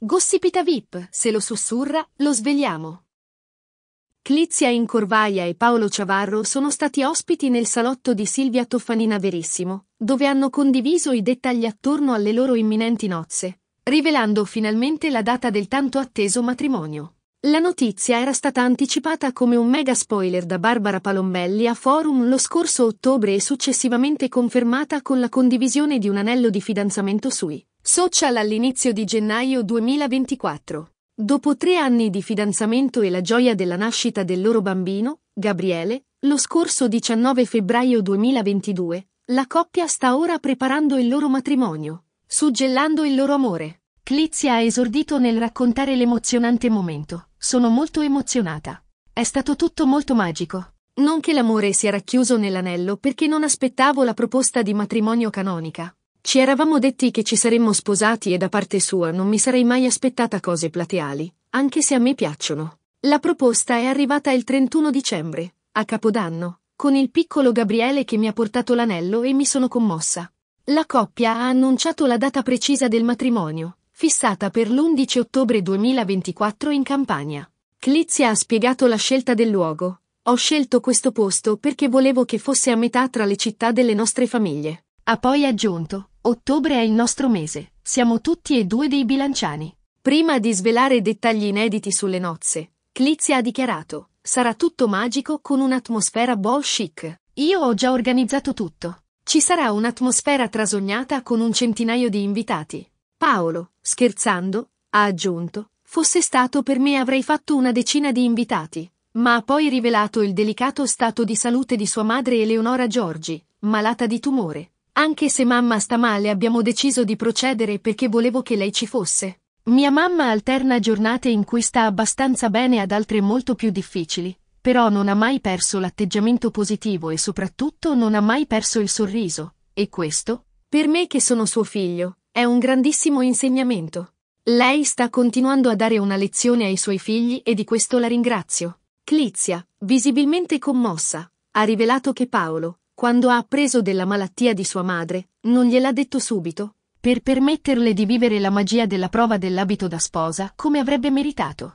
Gossipita VIP, se lo sussurra, lo svegliamo. Clizia Incorvaia e Paolo Ciavarro sono stati ospiti nel salotto di Silvia Toffanina Verissimo, dove hanno condiviso i dettagli attorno alle loro imminenti nozze, rivelando finalmente la data del tanto atteso matrimonio. La notizia era stata anticipata come un mega spoiler da Barbara Palombelli a Forum lo scorso ottobre e successivamente confermata con la condivisione di un anello di fidanzamento sui Social all'inizio di gennaio 2024. Dopo tre anni di fidanzamento e la gioia della nascita del loro bambino, Gabriele, lo scorso 19 febbraio 2022, la coppia sta ora preparando il loro matrimonio, suggellando il loro amore. Clizia ha esordito nel raccontare l'emozionante momento. Sono molto emozionata. È stato tutto molto magico. Non che l'amore sia racchiuso nell'anello perché non aspettavo la proposta di matrimonio canonica, ci eravamo detti che ci saremmo sposati e da parte sua non mi sarei mai aspettata cose plateali, anche se a me piacciono. La proposta è arrivata il 31 dicembre, a Capodanno, con il piccolo Gabriele che mi ha portato l'anello e mi sono commossa. La coppia ha annunciato la data precisa del matrimonio, fissata per l'11 ottobre 2024 in Campania. Clizia ha spiegato la scelta del luogo. Ho scelto questo posto perché volevo che fosse a metà tra le città delle nostre famiglie. Ha poi aggiunto, Ottobre è il nostro mese, siamo tutti e due dei bilanciani. Prima di svelare dettagli inediti sulle nozze, Clizia ha dichiarato, sarà tutto magico con un'atmosfera ball chic. Io ho già organizzato tutto. Ci sarà un'atmosfera trasognata con un centinaio di invitati. Paolo, scherzando, ha aggiunto, fosse stato per me avrei fatto una decina di invitati, ma ha poi rivelato il delicato stato di salute di sua madre Eleonora Giorgi, malata di tumore. Anche se mamma sta male abbiamo deciso di procedere perché volevo che lei ci fosse. Mia mamma alterna giornate in cui sta abbastanza bene ad altre molto più difficili, però non ha mai perso l'atteggiamento positivo e soprattutto non ha mai perso il sorriso, e questo, per me che sono suo figlio, è un grandissimo insegnamento. Lei sta continuando a dare una lezione ai suoi figli e di questo la ringrazio. Clizia, visibilmente commossa, ha rivelato che Paolo, quando ha appreso della malattia di sua madre, non gliel'ha detto subito, per permetterle di vivere la magia della prova dell'abito da sposa come avrebbe meritato.